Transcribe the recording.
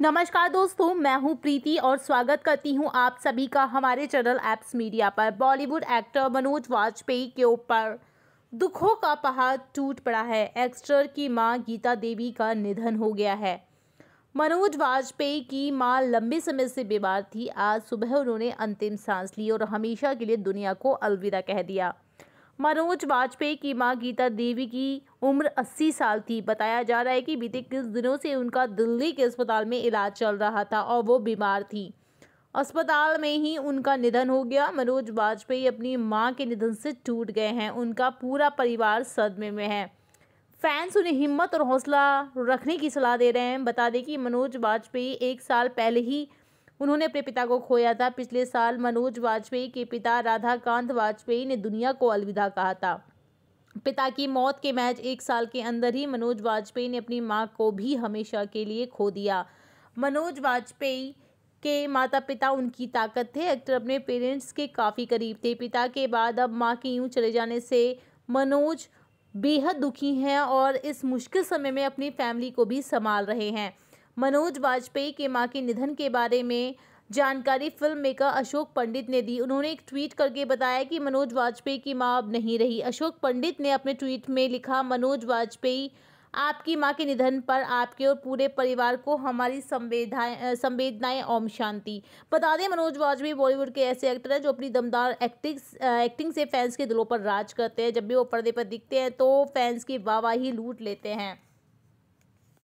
नमस्कार दोस्तों मैं हूं प्रीति और स्वागत करती हूं आप सभी का हमारे चैनल एप्स मीडिया पर बॉलीवुड एक्टर मनोज वाजपेयी के ऊपर दुखों का पहाड़ टूट पड़ा है एक्टर की मां गीता देवी का निधन हो गया है मनोज वाजपेयी की मां लंबे समय से बीमार थी आज सुबह उन्होंने अंतिम सांस ली और हमेशा के लिए दुनिया को अलविदा कह दिया मनोज वाजपेयी की मां गीता देवी की उम्र 80 साल थी बताया जा रहा है कि बीते कुछ दिनों से उनका दिल्ली के अस्पताल में इलाज चल रहा था और वो बीमार थी अस्पताल में ही उनका निधन हो गया मनोज वाजपेयी अपनी मां के निधन से टूट गए हैं उनका पूरा परिवार सदमे में है फैंस उन्हें हिम्मत और हौसला रखने की सलाह दे रहे हैं बता दें कि मनोज वाजपेयी एक साल पहले ही उन्होंने अपने पिता को खोया था पिछले साल मनोज वाजपेयी के पिता राधाकांत वाजपेयी ने दुनिया को अलविदा कहा था पिता की मौत के महज एक साल के अंदर ही मनोज वाजपेयी ने अपनी माँ को भी हमेशा के लिए खो दिया मनोज वाजपेयी के माता पिता उनकी ताकत थे एक्टर अपने पेरेंट्स के काफ़ी करीब थे पिता के बाद अब माँ के यूँ चले जाने से मनोज बेहद दुखी हैं और इस मुश्किल समय में अपनी फैमिली को भी संभाल रहे हैं मनोज वाजपेयी के मां के निधन के बारे में जानकारी फिल्म मेकर अशोक पंडित ने दी उन्होंने एक ट्वीट करके बताया कि मनोज वाजपेयी की मां अब नहीं रही अशोक पंडित ने अपने ट्वीट में लिखा मनोज वाजपेयी आपकी मां के निधन पर आपके और पूरे परिवार को हमारी संवेदाएँ संवेदनाएं ओम शांति बता दें मनोज वाजपेयी बॉलीवुड के ऐसे एक्टर हैं जो अपनी दमदार एक्टिंग एक्टिंग से फैंस के दिलों पर राज करते हैं जब भी वो पर्दे पर दिखते हैं तो फैंस की वाहवाही लूट लेते हैं